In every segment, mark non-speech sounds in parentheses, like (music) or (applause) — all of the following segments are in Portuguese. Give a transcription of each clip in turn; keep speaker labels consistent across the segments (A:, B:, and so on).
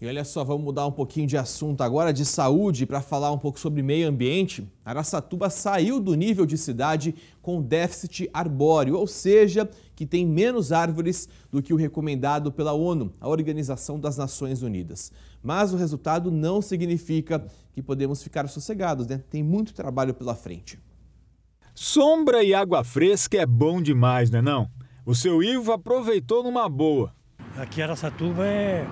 A: E olha só, vamos mudar um pouquinho de assunto agora de saúde para falar um pouco sobre meio ambiente. Araçatuba saiu do nível de cidade com déficit arbóreo, ou seja, que tem menos árvores do que o recomendado pela ONU, a Organização das Nações Unidas. Mas o resultado não significa que podemos ficar sossegados, né? Tem muito
B: trabalho pela frente. Sombra e água fresca é bom demais, né não? O seu Ivo aproveitou numa boa. Aqui Araçatuba é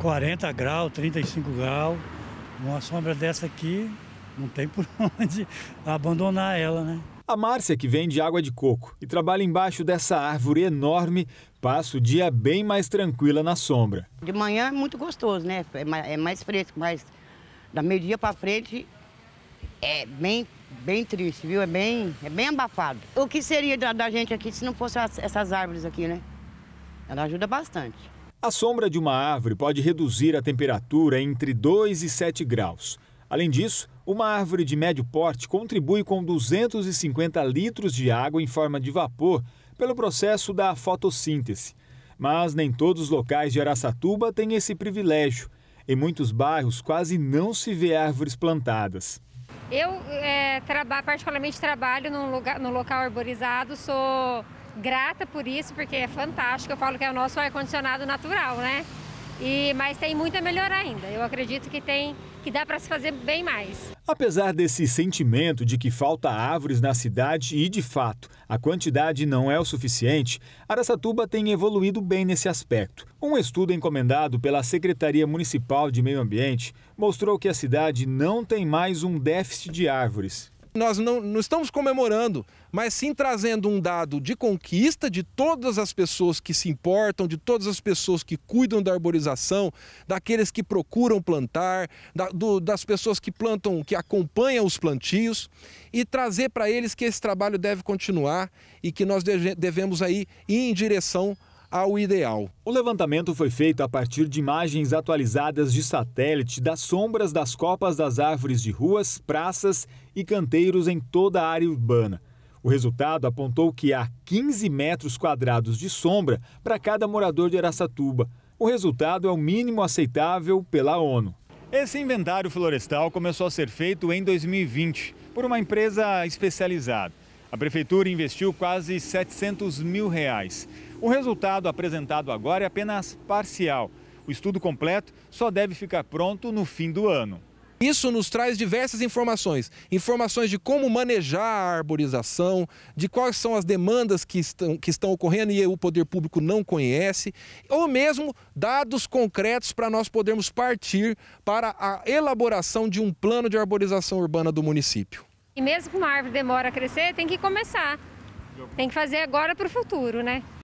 B: 40 graus, 35 graus. Uma sombra dessa aqui não tem por (laughs) onde abandonar ela, né? A Márcia, que vende água de coco e trabalha embaixo dessa árvore enorme, passa o dia bem mais tranquila na sombra.
A: De manhã é muito gostoso, né? É, é mais fresco, mas da meio-dia para frente é bem, bem triste, viu? É bem, é bem abafado. O que seria da, da gente aqui se não fosse as, essas árvores aqui, né? Ela ajuda bastante.
B: A sombra de uma árvore pode reduzir a temperatura entre 2 e 7 graus. Além disso, uma árvore de médio porte contribui com 250 litros de água em forma de vapor pelo processo da fotossíntese. Mas nem todos os locais de Araçatuba têm esse privilégio. Em muitos bairros, quase não se vê árvores plantadas.
C: Eu, é, traba particularmente, trabalho num, lugar, num local arborizado, sou grata por isso, porque é fantástico. Eu falo que é o nosso ar-condicionado natural, né? E, mas tem muito a melhorar ainda. Eu acredito que tem que dá para se fazer bem mais.
B: Apesar desse sentimento de que falta árvores na cidade e de fato a quantidade não é o suficiente, Aracatuba tem evoluído bem nesse aspecto. Um estudo encomendado pela Secretaria Municipal de Meio Ambiente mostrou que a cidade não tem mais um déficit de árvores. Nós não, não estamos comemorando, mas sim trazendo um dado de conquista de
A: todas as pessoas que se importam, de todas as pessoas que cuidam da arborização, daqueles que procuram plantar, da, do, das pessoas que plantam, que acompanham os plantios e trazer para eles que esse trabalho deve continuar e que nós devemos aí
B: ir em direção ao ideal. O levantamento foi feito a partir de imagens atualizadas de satélite das sombras das copas das árvores de ruas, praças e canteiros em toda a área urbana. O resultado apontou que há 15 metros quadrados de sombra para cada morador de Araçatuba. O resultado é o mínimo aceitável pela ONU. Esse inventário florestal começou a ser feito em 2020 por uma empresa especializada. A prefeitura investiu quase 700 mil reais o resultado apresentado agora é apenas parcial. O estudo completo só deve ficar pronto no fim do ano. Isso nos traz diversas informações, informações
A: de como manejar a arborização, de quais são as demandas que estão, que estão ocorrendo e o poder público não conhece, ou mesmo dados concretos para nós podermos partir para a elaboração de um plano de arborização urbana do município.
C: E mesmo que uma árvore demora a crescer, tem que começar. Tem que fazer agora para o futuro, né?